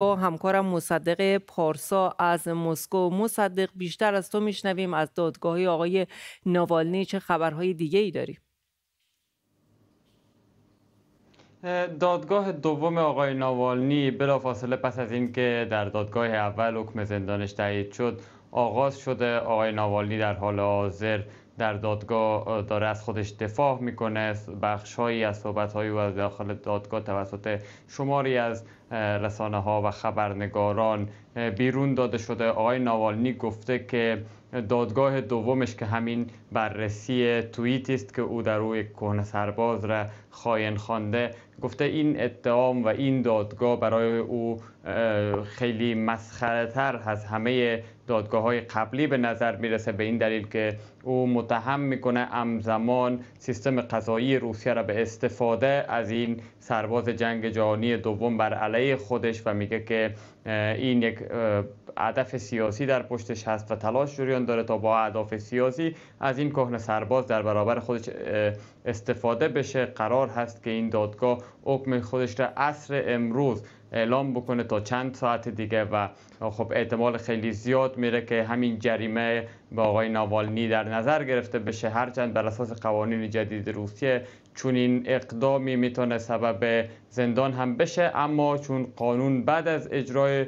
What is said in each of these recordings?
با همکارم مصدق پارسا از مسکو مصدق بیشتر از تو میشنویم از دادگاهی آقای ناوالنی چه خبرهای دیگه ای داریم دادگاه دوم آقای ناوالنی بلافاصله پس از اینکه در دادگاه اول حکم زندانش تایید شد آغاز شده آقای ناوالنی در حال حاضر در دادگاه داره از خودش دفاع میکنه بخش هایی از صحبت هایی از داخل دادگاه توسط شماری از رسانه ها و خبرنگاران بیرون داده شده آقای ناوالنی گفته که دادگاه دومش که همین بررسی توییت است که او در روی کهنه سرباز را خاین خوانده گفته این اتهام و این دادگاه برای او خیلی مسخره تر از همه دادگاه های قبلی به نظر میرسه به این دلیل که او متهم میکنه همزمان سیستم قضایی روسیه را به استفاده از این سرباز جنگ جهانی دوم بر علیه خودش و میگه که این یک هدف سیاسی در پشتش هست و تلاش جریان داره تا با اهداف سیاسی از این کهن سرباز در برابر خودش استفاده بشه قرار هست که این دادگاه حکم خودش را عصر امروز اعلام بکنه تا چند ساعت دیگه و خب احتمال خیلی زیاد میره که همین جریمه به آقای ناوالنی در نظر گرفته بشه هرچند بر اساس قوانین جدید روسیه چون این اقدامی میتونه سبب زندان هم بشه اما چون قانون بعد از اجرای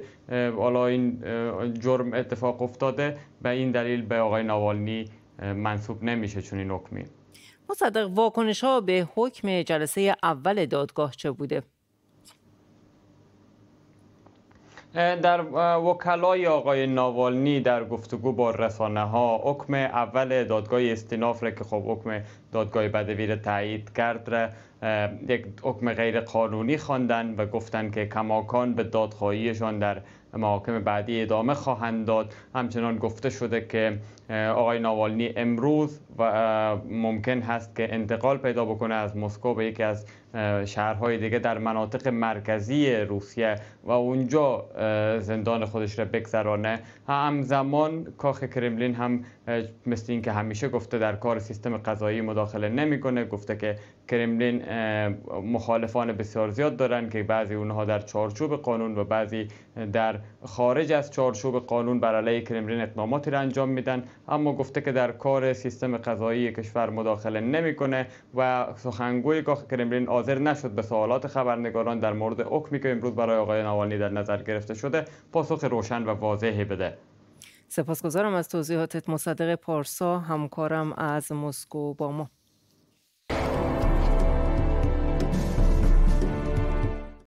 حالا این جرم اتفاق افتاده به این دلیل به آقای ناوالنی منصوب نمیشه چون این حکمی مصدق واکنش ها به حکم جلسه اول دادگاه چه بوده؟ در وکلای آقای ناوالنی در گفتگو با رسانه ها حکم اول دادگاه استیناف را که خب حکم دادگاه بدوی را تایید کرد را یک حکم غیر قانونی خواندن و گفتن که کماکان به دادخواهیشان در محاکم بعدی ادامه خواهند داد همچنان گفته شده که آقای ناوالنی امروز و ممکن هست که انتقال پیدا بکنه از مسکو به یکی از شهرهای دیگه در مناطق مرکزی روسیه و اونجا زندان خودش را بگذرانه همزمان کاخ کرملین هم مثل اینکه همیشه گفته در کار سیستم قضایی مداخله نمیکنه گفته که کرملین مخالفان بسیار زیاد دارند که بعضی اونها در چارچوب قانون و بعضی در خارج از چارچوب قانون بر علیه کرملین اقداماتی را انجام میدن اما گفته که در کار سیستم قضایی کشور مداخله نمیکنه و سخنگوی کاخ کرملین حاضر نشد به سوالات خبرنگاران در مورد حکمی که امروز برای آقای نوالنی در نظر گرفته شده پاسخ روشن و واضحی بده سپاسگزارم از توضیحاتت مصدق پارسا همکارم از مسکو با ما